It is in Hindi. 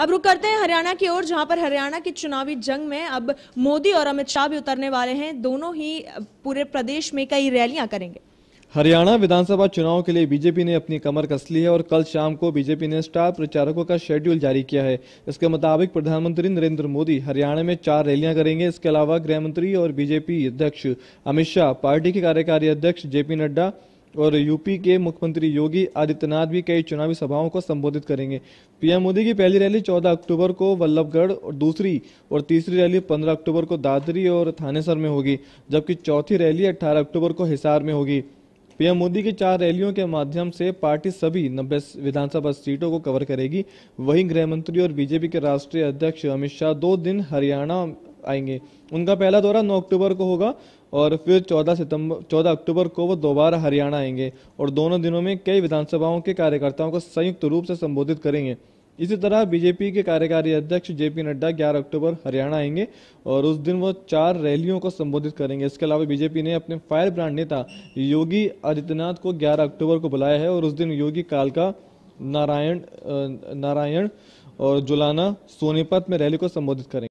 अब रुक करते हैं हरियाणा की ओर जहां पर हरियाणा की चुनावी जंग में अब मोदी और अमित शाह भी उतरने वाले हैं दोनों ही पूरे प्रदेश में कई रैलियां करेंगे हरियाणा विधानसभा चुनाव के लिए बीजेपी ने अपनी कमर कस ली है और कल शाम को बीजेपी ने स्टार प्रचारकों का शेड्यूल जारी किया है इसके मुताबिक प्रधानमंत्री नरेंद्र मोदी हरियाणा में चार रैलियां करेंगे इसके अलावा गृह मंत्री और बीजेपी अध्यक्ष अमित शाह पार्टी के कार्यकारी अध्यक्ष जेपी नड्डा और यूपी के मुख्यमंत्री योगी आदित्यनाथ भी कई चुनावी सभाओं को संबोधित करेंगे पीएम मोदी की पहली रैली 14 अक्टूबर को वल्लभगढ़ और दूसरी और तीसरी रैली 15 अक्टूबर को दादरी और थानेसर में होगी जबकि चौथी रैली 18 अक्टूबर को हिसार में होगी पीएम मोदी की चार रैलियों के माध्यम से पार्टी सभी नब्बे विधानसभा सीटों को कवर करेगी वहीं गृह मंत्री और बीजेपी के राष्ट्रीय अध्यक्ष अमित शाह दो दिन हरियाणा आएंगे उनका पहला दौरा 9 अक्टूबर को होगा और फिर 14 सितंबर 14 अक्टूबर को वो दोबारा हरियाणा आएंगे और दोनों दिनों में कई विधानसभाओं के कार्यकर्ताओं को संयुक्त रूप से संबोधित करेंगे इसी तरह बीजेपी के कार्यकारी अध्यक्ष जेपी नड्डा ग्यारह अक्टूबर हरियाणा आएंगे और उस दिन वो चार रैलियों को संबोधित करेंगे इसके अलावा बीजेपी ने अपने फायर ब्रांड नेता योगी आदित्यनाथ को ग्यारह अक्टूबर को बुलाया है और उस दिन योगी कालका नारायण नारायण और जुलाना सोनीपत में रैली को संबोधित करेंगे